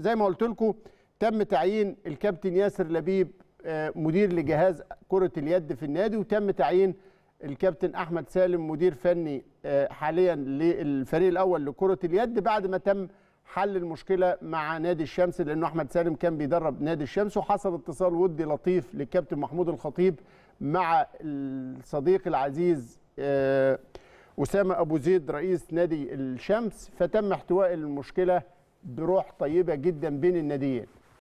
زي ما قلت لكم تم تعيين الكابتن ياسر لبيب آه، مدير لجهاز كرة اليد في النادي وتم تعيين الكابتن احمد سالم مدير فني آه، حاليا للفريق الاول لكرة اليد بعد ما تم حل المشكله مع نادي الشمس لانه احمد سالم كان بيدرب نادي الشمس وحصل اتصال ودي لطيف للكابتن محمود الخطيب مع الصديق العزيز آه، اسامه ابو زيد رئيس نادي الشمس فتم احتواء المشكله بروح طيبه جدا بين الناديين